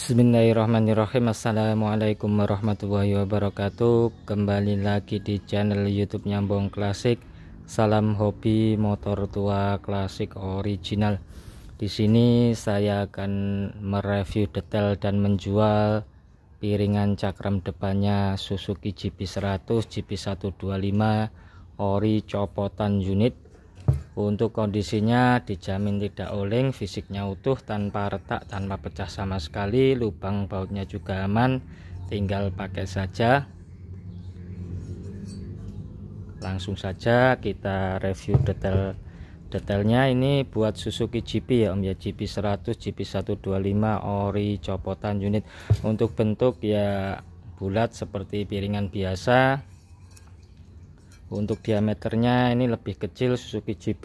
Bismillahirrahmanirrahim Assalamualaikum warahmatullahi wabarakatuh Kembali lagi di channel youtube Nyambung Klasik Salam hobi motor tua klasik original Di sini saya akan mereview detail dan menjual Piringan cakram depannya Suzuki GP100, GP125 Ori copotan unit untuk kondisinya dijamin tidak oleng, fisiknya utuh tanpa retak, tanpa pecah sama sekali, lubang bautnya juga aman, tinggal pakai saja. Langsung saja kita review detail detailnya ini buat Suzuki GP ya Om ya GP 100 GP 125 ori copotan unit untuk bentuk ya bulat seperti piringan biasa untuk diameternya ini lebih kecil Suzuki GP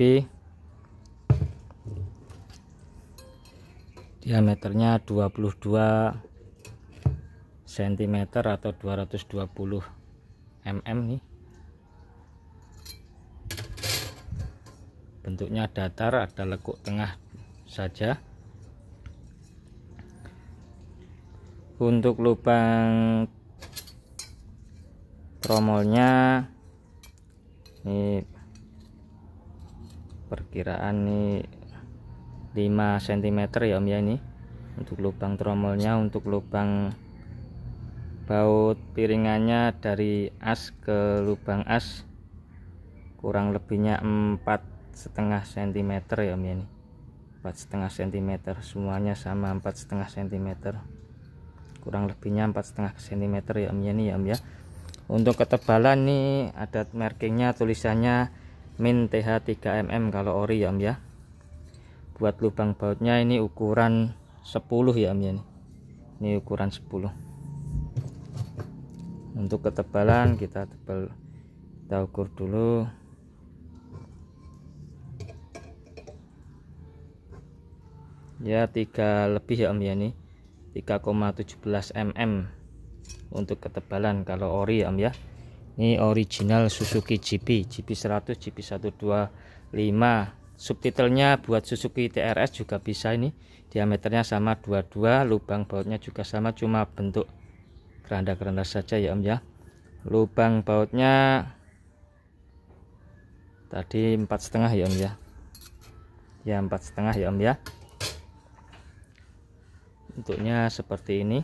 diameternya 22 cm atau 220 mm nih bentuknya datar ada lekuk tengah saja untuk lubang tromolnya ini perkiraan nih 5 cm ya om ya ini untuk lubang tromolnya untuk lubang baut piringannya dari as ke lubang as kurang lebihnya empat setengah cm ya om ya ini empat setengah cm semuanya sama empat setengah cm kurang lebihnya empat setengah cm ya om ya ini ya om ya untuk ketebalan nih ada markingnya tulisannya min TH 3 mm kalau ori ya Om ya buat lubang bautnya ini ukuran 10 ya Om ya ini ukuran 10 untuk ketebalan kita tebal kita ukur dulu ya 3 lebih ya Om ya nih 3,17 mm untuk ketebalan kalau ori om ya ini original Suzuki GP GP 100 GP 125 subtitlenya buat Suzuki TRS juga bisa ini diameternya sama 22 lubang bautnya juga sama cuma bentuk keranda-keranda saja ya om ya lubang bautnya tadi empat setengah ya om ya ya empat setengah ya om ya bentuknya seperti ini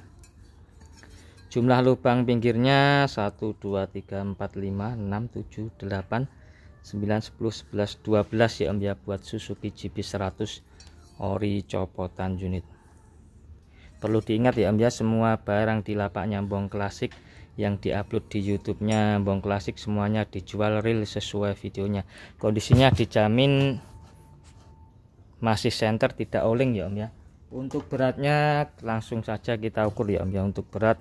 jumlah lubang pinggirnya 1 2 3 4 5 6 7 8 9 10 11 12 ya Om ya buat Suzuki GP100 ori copotan unit perlu diingat ya Om ya semua barang di lapak nyambong klasik yang diupload di YouTube-nya Bong Klasik semuanya dijual real sesuai videonya. Kondisinya dijamin masih center tidak oleng ya Om ya untuk beratnya langsung saja kita ukur ya Om ya untuk berat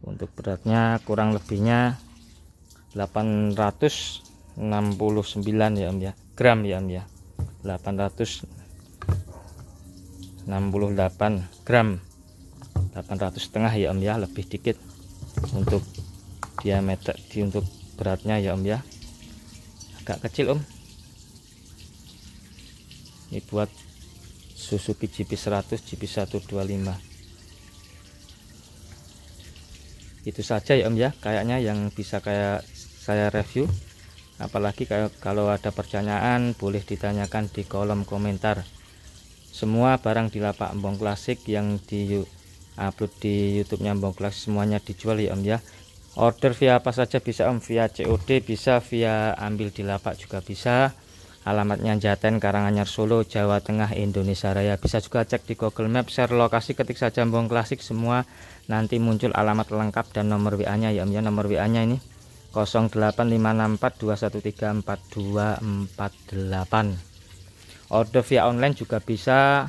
untuk beratnya kurang lebihnya 869 ya Om ya gram ya Om ya 868 gram 800 setengah ya Om ya lebih dikit untuk diameter di untuk beratnya ya Om ya agak kecil Om ini buat Suzuki GP100 GP125 itu saja ya om ya kayaknya yang bisa kayak saya review apalagi kalau ada pertanyaan boleh ditanyakan di kolom komentar semua barang di lapak Embong Klasik yang di upload di YouTube-nya Embong Klasik semuanya dijual ya Om ya. Order via apa saja bisa Om, via COD bisa, via ambil di lapak juga bisa alamatnya Jaten Karanganyar Solo Jawa Tengah Indonesia Raya bisa juga cek di Google Maps share lokasi ketik saja Mbong Klasik semua nanti muncul alamat lengkap dan nomor WA nya ya Om ya nomor WA nya ini 085642134248 order via online juga bisa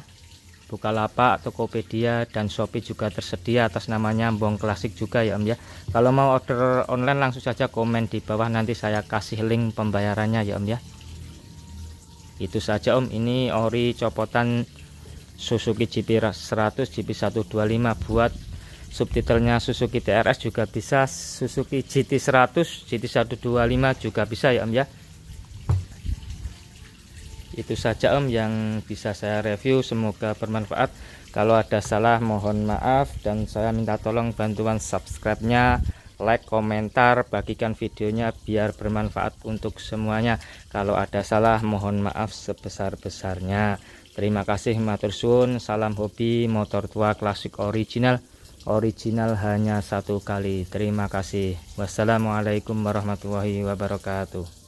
Bukalapak, Tokopedia, dan Shopee juga tersedia atas namanya Mbong Klasik juga ya Om ya. Kalau mau order online langsung saja komen di bawah nanti saya kasih link pembayarannya ya Om ya itu saja om ini ori copotan Suzuki GP 100 GP 125 buat subtitlenya Suzuki TRS juga bisa Suzuki GT 100 GT 125 juga bisa ya om ya itu saja om yang bisa saya review semoga bermanfaat kalau ada salah mohon maaf dan saya minta tolong bantuan subscribe nya like, komentar, bagikan videonya biar bermanfaat untuk semuanya. Kalau ada salah mohon maaf sebesar-besarnya. Terima kasih matur suwun. Salam hobi motor tua klasik original. Original hanya satu kali. Terima kasih. Wassalamualaikum warahmatullahi wabarakatuh.